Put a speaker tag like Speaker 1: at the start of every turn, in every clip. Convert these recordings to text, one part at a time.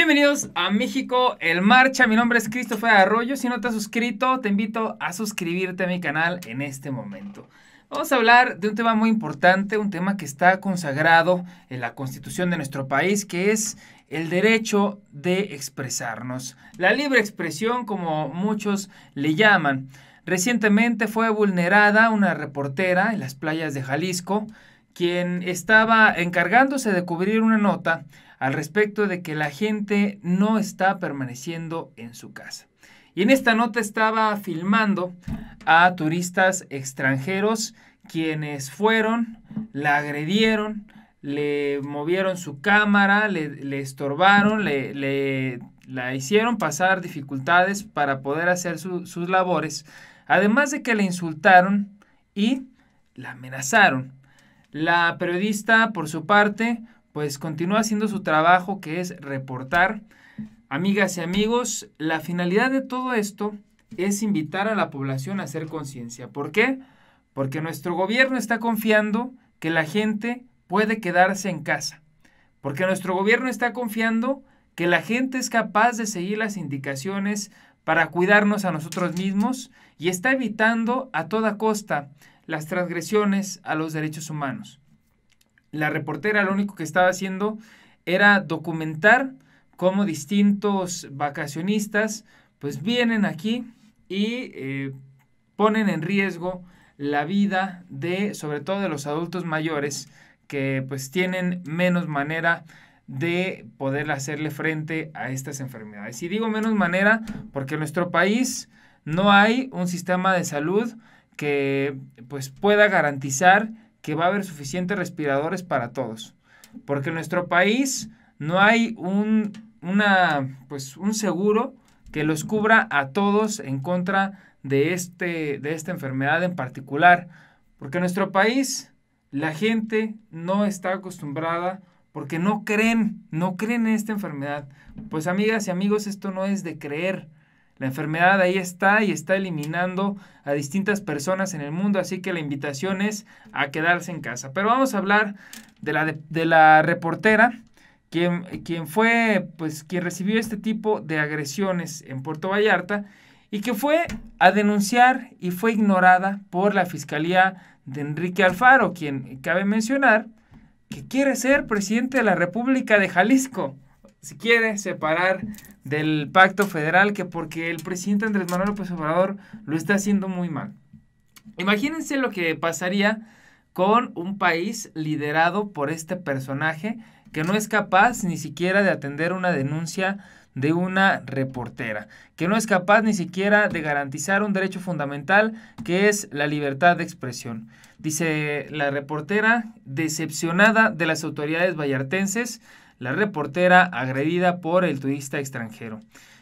Speaker 1: Bienvenidos a México El Marcha, mi nombre es Cristóbal Arroyo, si no te has suscrito te invito a suscribirte a mi canal en este momento. Vamos a hablar de un tema muy importante, un tema que está consagrado en la constitución de nuestro país, que es el derecho de expresarnos, la libre expresión como muchos le llaman. Recientemente fue vulnerada una reportera en las playas de Jalisco, quien estaba encargándose de cubrir una nota al respecto de que la gente no está permaneciendo en su casa. Y en esta nota estaba filmando a turistas extranjeros quienes fueron, la agredieron, le movieron su cámara, le, estorbaron, le, la hicieron pasar dificultades para poder hacer sus labores, además de que le insultaron y la amenazaron. La periodista, por su parte, pues continúa haciendo su trabajo que es reportar. Amigas y amigos, la finalidad de todo esto es invitar a la población a hacer conciencia. ¿Por qué? Porque nuestro gobierno está confiando que la gente puede quedarse en casa. Porque nuestro gobierno está confiando que la gente es capaz de seguir las indicaciones para cuidarnos a nosotros mismos y está evitando a toda costa las transgresiones a los derechos humanos la reportera lo único que estaba haciendo era documentar cómo distintos vacacionistas pues vienen aquí y eh, ponen en riesgo la vida de sobre todo de los adultos mayores que pues tienen menos manera de poder hacerle frente a estas enfermedades. Y digo menos manera porque en nuestro país no hay un sistema de salud que pues pueda garantizar que va a haber suficientes respiradores para todos. Porque en nuestro país no hay un, una, pues, un seguro que los cubra a todos en contra de, este, de esta enfermedad en particular. Porque en nuestro país la gente no está acostumbrada porque no creen, no creen en esta enfermedad. Pues amigas y amigos, esto no es de creer, la enfermedad ahí está y está eliminando a distintas personas en el mundo, así que la invitación es a quedarse en casa. Pero vamos a hablar de la, de la reportera, quien, quien fue, pues, quien recibió este tipo de agresiones en Puerto Vallarta y que fue a denunciar y fue ignorada por la Fiscalía de Enrique Alfaro, quien cabe mencionar que quiere ser presidente de la República de Jalisco se quiere separar del pacto federal que porque el presidente Andrés Manuel López Obrador lo está haciendo muy mal. Imagínense lo que pasaría con un país liderado por este personaje que no es capaz ni siquiera de atender una denuncia de una reportera, que no es capaz ni siquiera de garantizar un derecho fundamental que es la libertad de expresión. Dice la reportera, decepcionada de las autoridades vallartenses, la reportera agredida por el turista extranjero.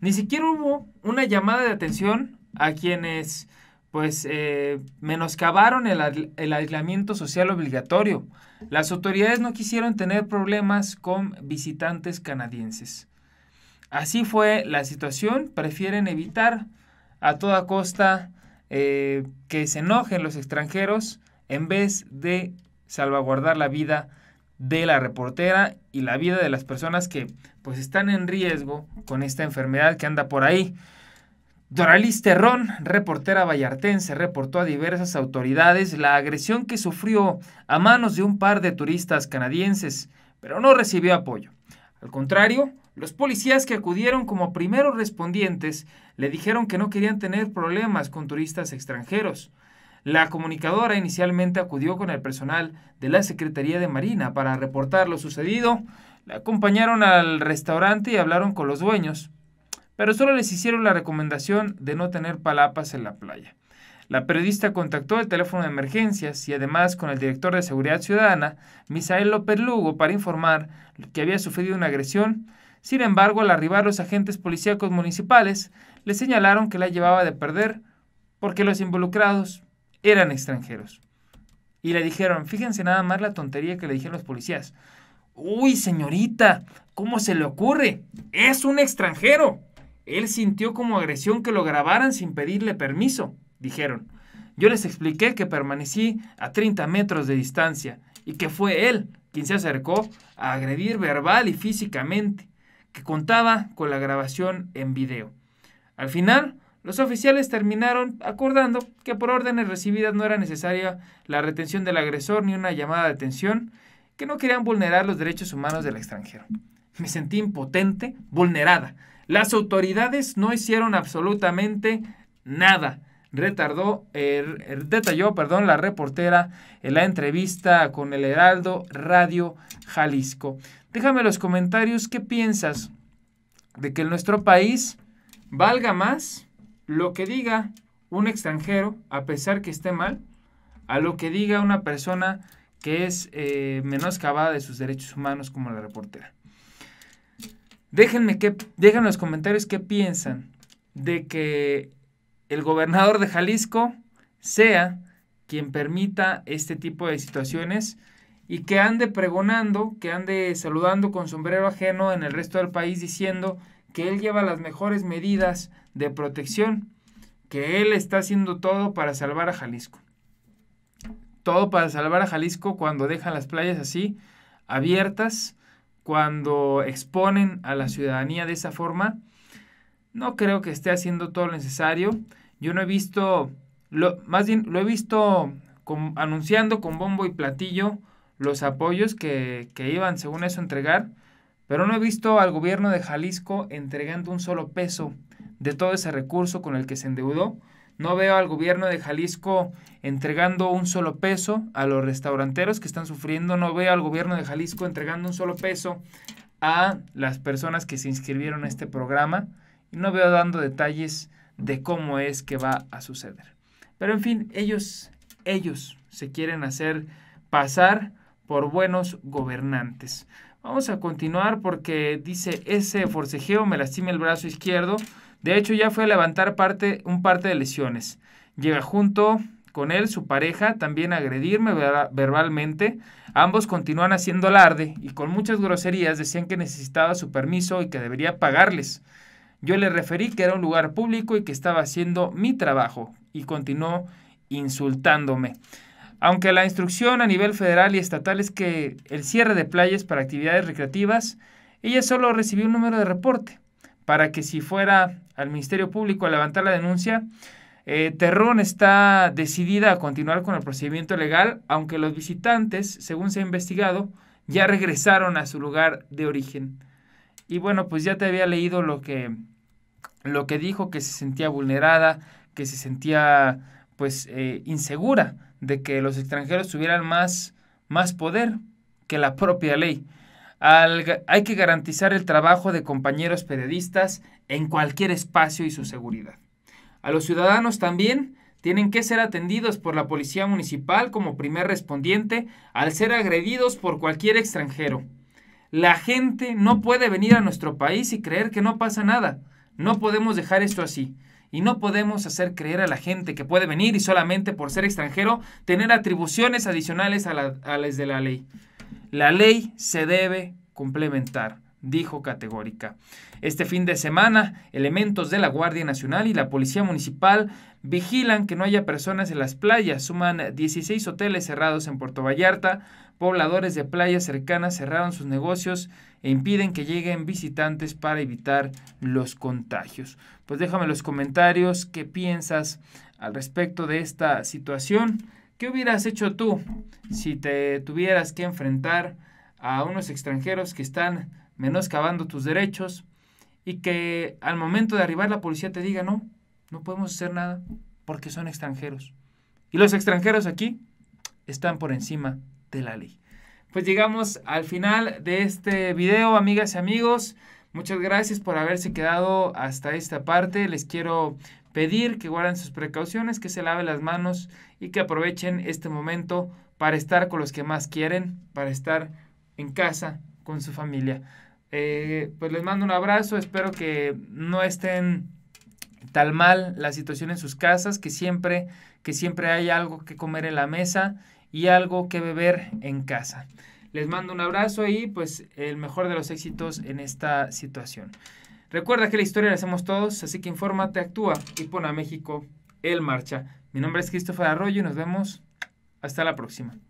Speaker 1: Ni siquiera hubo una llamada de atención a quienes pues eh, menoscabaron el, aislamiento social obligatorio. Las autoridades no quisieron tener problemas con visitantes canadienses. Así fue la situación, prefieren evitar a toda costa eh, que se enojen los extranjeros en vez de salvaguardar la vida de la reportera y la vida de las personas que pues están en riesgo con esta enfermedad que anda por ahí. Doralis Terrón, reportera vallartense, reportó a diversas autoridades la agresión que sufrió a manos de un par de turistas canadienses, pero no recibió apoyo. Al contrario, los policías que acudieron como primeros respondientes le dijeron que no querían tener problemas con turistas extranjeros. La comunicadora inicialmente acudió con el personal de la Secretaría de Marina para reportar lo sucedido. La acompañaron al restaurante y hablaron con los dueños, pero solo les hicieron la recomendación de no tener palapas en la playa. La periodista contactó el teléfono de emergencias y además con el director de Seguridad Ciudadana, Misael López Lugo, para informar que había sufrido una agresión. Sin embargo, al arribar los agentes policíacos municipales, le señalaron que la llevaba de perder porque los involucrados eran extranjeros. Y le dijeron, fíjense nada más la tontería que le dijeron los policías. Uy, señorita, ¿cómo se le ocurre? Es un extranjero. Él sintió como agresión que lo grabaran sin pedirle permiso, dijeron. Yo les expliqué que permanecí a 30 metros de distancia y que fue él quien se acercó a agredir verbal y físicamente, que contaba con la grabación en video. Al final, los oficiales terminaron acordando que por órdenes recibidas no era necesaria la retención del agresor ni una llamada de atención, que no querían vulnerar los derechos humanos del extranjero. Me sentí impotente, vulnerada. Las autoridades no hicieron absolutamente nada. Retardó, er, er, detalló perdón, la reportera en la entrevista con el Heraldo Radio Jalisco. Déjame los comentarios qué piensas de que nuestro país valga más lo que diga un extranjero, a pesar que esté mal, a lo que diga una persona que es eh, menos menoscabada de sus derechos humanos como la reportera. Déjenme que, déjenme en los comentarios qué piensan de que el gobernador de Jalisco sea quien permita este tipo de situaciones y que ande pregonando, que ande saludando con sombrero ajeno en el resto del país diciendo que él lleva las mejores medidas de protección, que él está haciendo todo para salvar a Jalisco. Todo para salvar a Jalisco cuando dejan las playas así, abiertas, cuando exponen a la ciudadanía de esa forma. No creo que esté haciendo todo lo necesario. Yo no he visto, lo, más bien lo he visto anunciando con bombo y platillo los apoyos que iban, según eso, a entregar pero no he visto al gobierno de Jalisco entregando un solo peso de todo ese recurso con el que se endeudó. No veo al gobierno de Jalisco entregando un solo peso a los restauranteros que están sufriendo. No veo al gobierno de Jalisco entregando un solo peso a las personas que se inscribieron a este programa. Y no veo dando detalles de cómo es que va a suceder. Pero en fin, ellos, ellos se quieren hacer pasar por buenos gobernantes. Vamos a continuar porque dice, ese forcejeo me lastima el brazo izquierdo. De hecho, ya fue a levantar parte, un parte de lesiones. Llega junto con él, su pareja, también a agredirme verbalmente. Ambos continúan haciendo alarde y con muchas groserías decían que necesitaba su permiso y que debería pagarles. Yo le referí que era un lugar público y que estaba haciendo mi trabajo y continuó insultándome. Aunque la instrucción a nivel federal y estatal es que el cierre de playas para actividades recreativas, ella solo recibió un número de reporte para que si fuera al Ministerio Público a levantar la denuncia, eh, Terrón está decidida a continuar con el procedimiento legal, aunque los visitantes, según se ha investigado, ya regresaron a su lugar de origen. Y bueno, pues ya te había leído lo que, lo que dijo, que se sentía vulnerada, que se sentía pues eh, insegura de que los extranjeros tuvieran más, más poder que la propia ley. hay que garantizar el trabajo de compañeros periodistas en cualquier espacio y su seguridad. A los ciudadanos también tienen que ser atendidos por la policía municipal como primer respondiente al ser agredidos por cualquier extranjero. La gente no puede venir a nuestro país y creer que no pasa nada. No podemos dejar esto así. Y no podemos hacer creer a la gente que puede venir y solamente por ser extranjero tener atribuciones adicionales a, las de la ley. La ley se debe complementar dijo categórica. Este fin de semana, elementos de la Guardia Nacional y la Policía Municipal vigilan que no haya personas en las playas. Suman 16 hoteles cerrados en Puerto Vallarta. Pobladores de playas cercanas cerraron sus negocios e impiden que lleguen visitantes para evitar los contagios pues déjame los comentarios qué piensas al respecto de esta situación. ¿Qué hubieras hecho tú si te tuvieras que enfrentar a unos extranjeros que están menoscabando tus derechos y que al momento de arribar la policía te diga, no, no podemos hacer nada porque son extranjeros? Y los extranjeros aquí están por encima de la ley. Pues llegamos al final de este video, amigas y amigos. Muchas gracias por haberse quedado hasta esta parte. Les quiero pedir que guarden sus precauciones, que se laven las manos y que aprovechen este momento para estar con los que más quieren, para estar en casa con su familia. Eh, pues les mando un abrazo, espero que no estén tal mal la situación en sus casas, que siempre, que siempre hay algo que comer en la mesa y algo que beber en casa. Les mando un abrazo y pues el mejor de los éxitos en esta situación. Recuerda que la historia la hacemos todos, así que infórmate, actúa y pon a México en marcha. Mi nombre es Cristóbal Arroyo y nos vemos hasta la próxima.